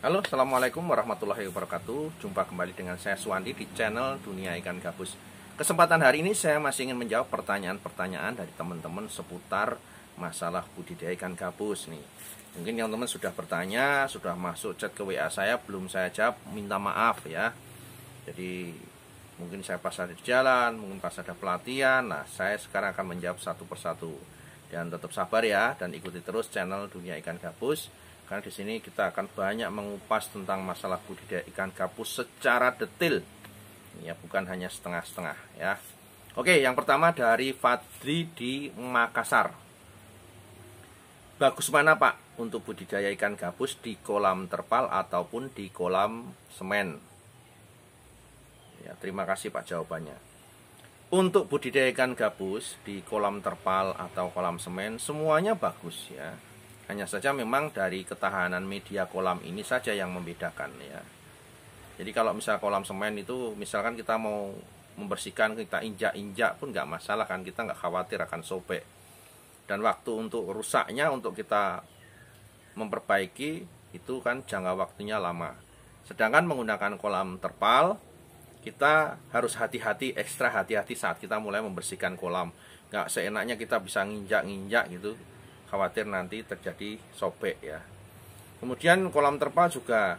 Halo, Assalamualaikum warahmatullahi wabarakatuh Jumpa kembali dengan saya Suwandi di channel Dunia Ikan Gabus Kesempatan hari ini saya masih ingin menjawab pertanyaan-pertanyaan dari teman-teman seputar masalah budidaya ikan gabus nih Mungkin yang teman sudah bertanya, sudah masuk chat ke WA saya, belum saya jawab, minta maaf ya Jadi mungkin saya pas ada di jalan, mungkin pas ada pelatihan Nah, saya sekarang akan menjawab satu persatu Dan tetap sabar ya, dan ikuti terus channel Dunia Ikan Gabus karena di sini kita akan banyak mengupas tentang masalah budidaya ikan gabus secara detail. Ya, bukan hanya setengah-setengah ya. Oke, yang pertama dari Fadri di Makassar. Bagus mana Pak untuk budidaya ikan gabus di kolam terpal ataupun di kolam semen? Ya, terima kasih Pak jawabannya. Untuk budidaya ikan gabus di kolam terpal atau kolam semen semuanya bagus ya hanya saja memang dari ketahanan media kolam ini saja yang membedakan ya. Jadi kalau misal kolam semen itu misalkan kita mau membersihkan kita injak-injak pun nggak masalah kan kita nggak khawatir akan sobek. Dan waktu untuk rusaknya untuk kita memperbaiki itu kan jangka waktunya lama. Sedangkan menggunakan kolam terpal kita harus hati-hati ekstra hati-hati saat kita mulai membersihkan kolam nggak seenaknya kita bisa nginjak-nginjak gitu khawatir nanti terjadi sobek ya. Kemudian kolam terpal juga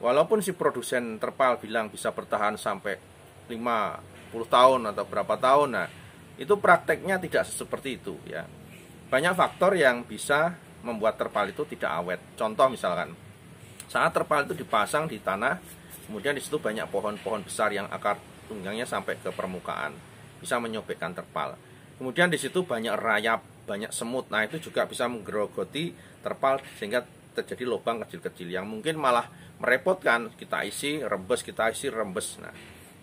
walaupun si produsen terpal bilang bisa bertahan sampai 50 tahun atau berapa tahun nah itu prakteknya tidak seperti itu ya. Banyak faktor yang bisa membuat terpal itu tidak awet. Contoh misalkan saat terpal itu dipasang di tanah kemudian di situ banyak pohon-pohon besar yang akar tunggangnya sampai ke permukaan bisa menyobekkan terpal. Kemudian di situ banyak rayap banyak semut. Nah, itu juga bisa menggerogoti terpal sehingga terjadi lubang kecil-kecil yang mungkin malah merepotkan. Kita isi, rembes, kita isi, rembes. Nah,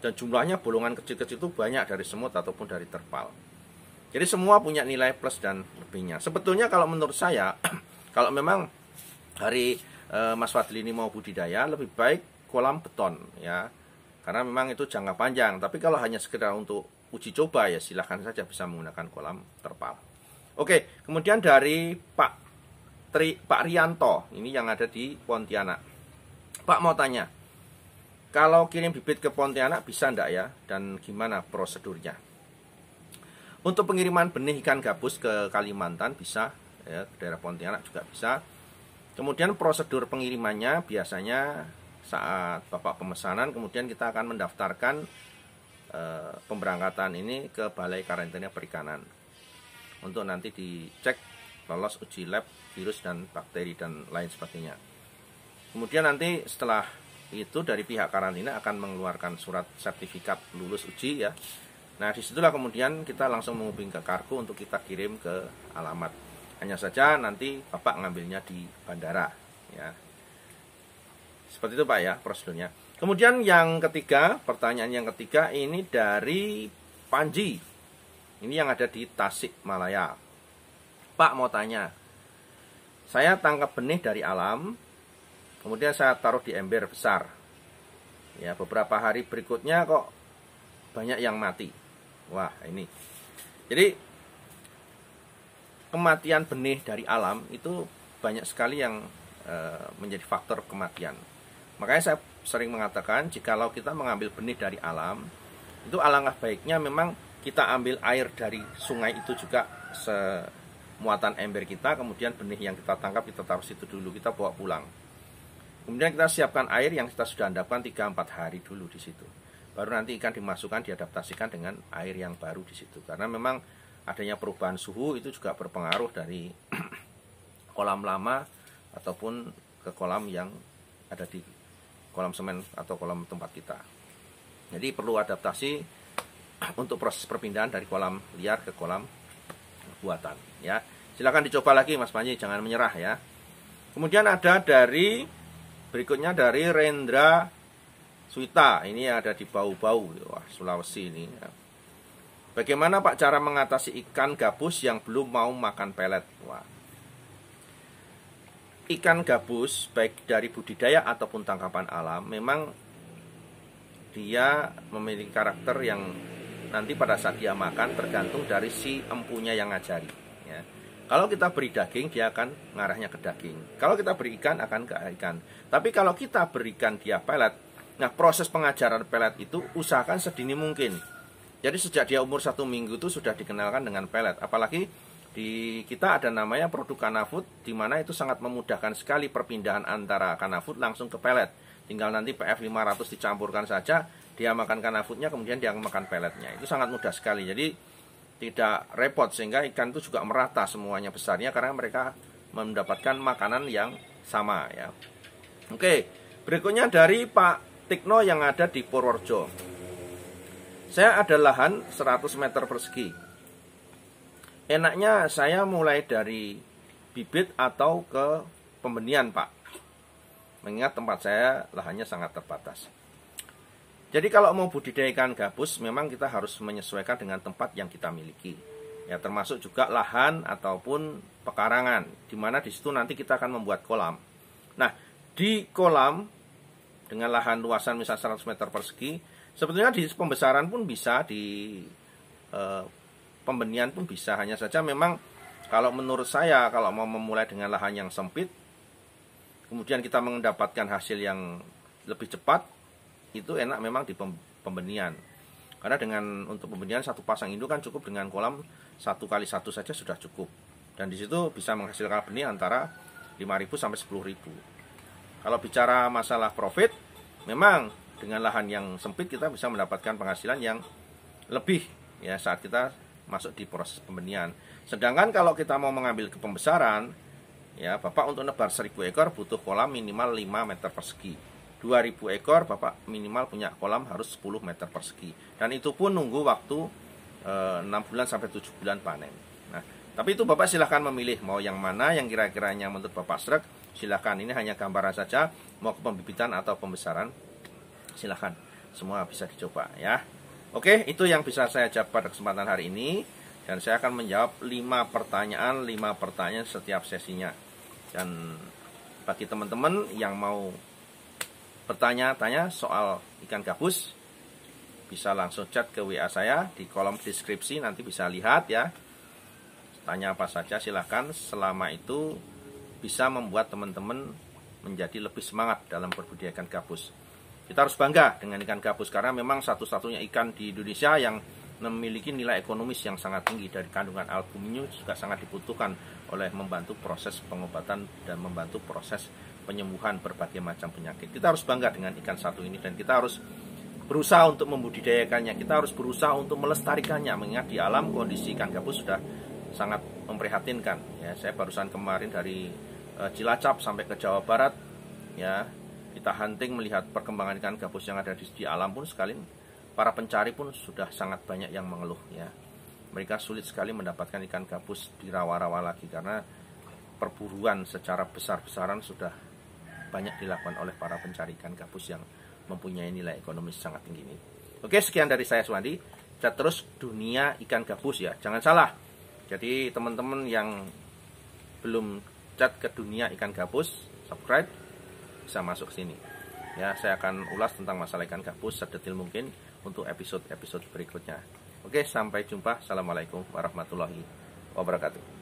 dan jumlahnya bolongan kecil-kecil itu banyak dari semut ataupun dari terpal. Jadi semua punya nilai plus dan lebihnya. Sebetulnya kalau menurut saya, kalau memang hari e, Mas Fadli ini mau budidaya, lebih baik kolam beton ya. Karena memang itu jangka panjang. Tapi kalau hanya sekedar untuk uji coba ya silahkan saja bisa menggunakan kolam terpal. Oke, kemudian dari Pak Tri, Pak Rianto, ini yang ada di Pontianak. Pak mau tanya, kalau kirim bibit ke Pontianak bisa ndak ya? Dan gimana prosedurnya? Untuk pengiriman benih ikan gabus ke Kalimantan bisa, ya, ke daerah Pontianak juga bisa. Kemudian prosedur pengirimannya biasanya saat bapak pemesanan, kemudian kita akan mendaftarkan eh, pemberangkatan ini ke Balai Karantina Perikanan untuk nanti dicek lolos uji lab virus dan bakteri dan lain sebagainya. Kemudian nanti setelah itu dari pihak karantina akan mengeluarkan surat sertifikat lulus uji ya. Nah disitulah kemudian kita langsung menghubungi ke kargo untuk kita kirim ke alamat. Hanya saja nanti bapak ngambilnya di bandara ya. Seperti itu pak ya prosedurnya. Kemudian yang ketiga, pertanyaan yang ketiga ini dari Panji ini yang ada di Tasik Malaya. Pak mau tanya, saya tangkap benih dari alam, kemudian saya taruh di ember besar. Ya, beberapa hari berikutnya kok banyak yang mati. Wah, ini. Jadi kematian benih dari alam itu banyak sekali yang e, menjadi faktor kematian. Makanya saya sering mengatakan jikalau kita mengambil benih dari alam, itu alangkah baiknya memang kita ambil air dari sungai itu juga semuatan ember kita, kemudian benih yang kita tangkap kita taruh situ dulu, kita bawa pulang. Kemudian kita siapkan air yang kita sudah endapkan 3-4 hari dulu di situ. Baru nanti ikan dimasukkan, diadaptasikan dengan air yang baru di situ. Karena memang adanya perubahan suhu itu juga berpengaruh dari kolam lama ataupun ke kolam yang ada di kolam semen atau kolam tempat kita. Jadi perlu adaptasi untuk proses perpindahan dari kolam liar ke kolam buatan ya. Silakan dicoba lagi Mas Panji, jangan menyerah ya. Kemudian ada dari berikutnya dari Rendra Suita. Ini ada di Bau-Bau, wah Sulawesi ini. Ya. Bagaimana Pak cara mengatasi ikan gabus yang belum mau makan pelet? Wah. Ikan gabus baik dari budidaya ataupun tangkapan alam memang dia memiliki karakter yang nanti pada saat dia makan tergantung dari si empunya yang ngajari. Ya. Kalau kita beri daging, dia akan ngarahnya ke daging. Kalau kita beri ikan, akan ke ikan. Tapi kalau kita berikan dia pelet, nah proses pengajaran pelet itu usahakan sedini mungkin. Jadi sejak dia umur satu minggu itu sudah dikenalkan dengan pelet. Apalagi di kita ada namanya produk kanafut di mana itu sangat memudahkan sekali perpindahan antara kanafut langsung ke pelet tinggal nanti PF 500 dicampurkan saja dia makan kanafutnya kemudian dia makan peletnya itu sangat mudah sekali jadi tidak repot sehingga ikan itu juga merata semuanya besarnya karena mereka mendapatkan makanan yang sama ya oke berikutnya dari Pak Tikno yang ada di Purworejo saya ada lahan 100 meter persegi enaknya saya mulai dari bibit atau ke pembenian Pak mengingat tempat saya lahannya sangat terbatas jadi kalau mau budidayakan gabus memang kita harus menyesuaikan dengan tempat yang kita miliki. Ya termasuk juga lahan ataupun pekarangan di mana di situ nanti kita akan membuat kolam. Nah, di kolam dengan lahan luasan misal 100 meter persegi, sebetulnya di pembesaran pun bisa di e, pembenian pun bisa hanya saja memang kalau menurut saya kalau mau memulai dengan lahan yang sempit kemudian kita mendapatkan hasil yang lebih cepat itu enak memang di pembenian karena dengan untuk pembenian satu pasang induk kan cukup dengan kolam satu kali satu saja sudah cukup dan di situ bisa menghasilkan benih antara 5.000 sampai 10.000 kalau bicara masalah profit memang dengan lahan yang sempit kita bisa mendapatkan penghasilan yang lebih ya saat kita masuk di proses pembenian sedangkan kalau kita mau mengambil ke pembesaran ya bapak untuk nebar 1000 ekor butuh kolam minimal 5 meter persegi 2000 ekor Bapak minimal punya kolam harus 10 meter persegi dan itu pun nunggu waktu e, eh, 6 bulan sampai 7 bulan panen nah tapi itu Bapak silahkan memilih mau yang mana yang kira-kiranya menurut Bapak srek silahkan ini hanya gambaran saja mau ke pembibitan atau pembesaran silahkan semua bisa dicoba ya Oke itu yang bisa saya jawab pada kesempatan hari ini dan saya akan menjawab 5 pertanyaan 5 pertanyaan setiap sesinya dan bagi teman-teman yang mau bertanya-tanya soal ikan gabus, bisa langsung chat ke WA saya di kolom deskripsi nanti bisa lihat ya. Tanya apa saja silahkan selama itu bisa membuat teman-teman menjadi lebih semangat dalam berbudidaya ikan gabus. Kita harus bangga dengan ikan gabus karena memang satu-satunya ikan di Indonesia yang memiliki nilai ekonomis yang sangat tinggi dari kandungan albuminnya juga sangat dibutuhkan oleh membantu proses pengobatan dan membantu proses penyembuhan berbagai macam penyakit. Kita harus bangga dengan ikan satu ini dan kita harus berusaha untuk membudidayakannya. Kita harus berusaha untuk melestarikannya mengingat di alam kondisi ikan gabus sudah sangat memprihatinkan. Ya, saya barusan kemarin dari eh, Cilacap sampai ke Jawa Barat ya, kita hunting melihat perkembangan ikan gabus yang ada di, di alam pun sekali para pencari pun sudah sangat banyak yang mengeluh ya. Mereka sulit sekali mendapatkan ikan gabus di rawa-rawa lagi karena perburuan secara besar-besaran sudah banyak dilakukan oleh para pencari ikan gabus yang mempunyai nilai ekonomis sangat tinggi ini. Oke, sekian dari saya Suwandi. Kita terus dunia ikan gabus ya. Jangan salah. Jadi teman-teman yang belum chat ke dunia ikan gabus, subscribe bisa masuk sini. Ya, saya akan ulas tentang masalah ikan gabus sedetil mungkin untuk episode-episode berikutnya. Oke, sampai jumpa. Assalamualaikum warahmatullahi wabarakatuh.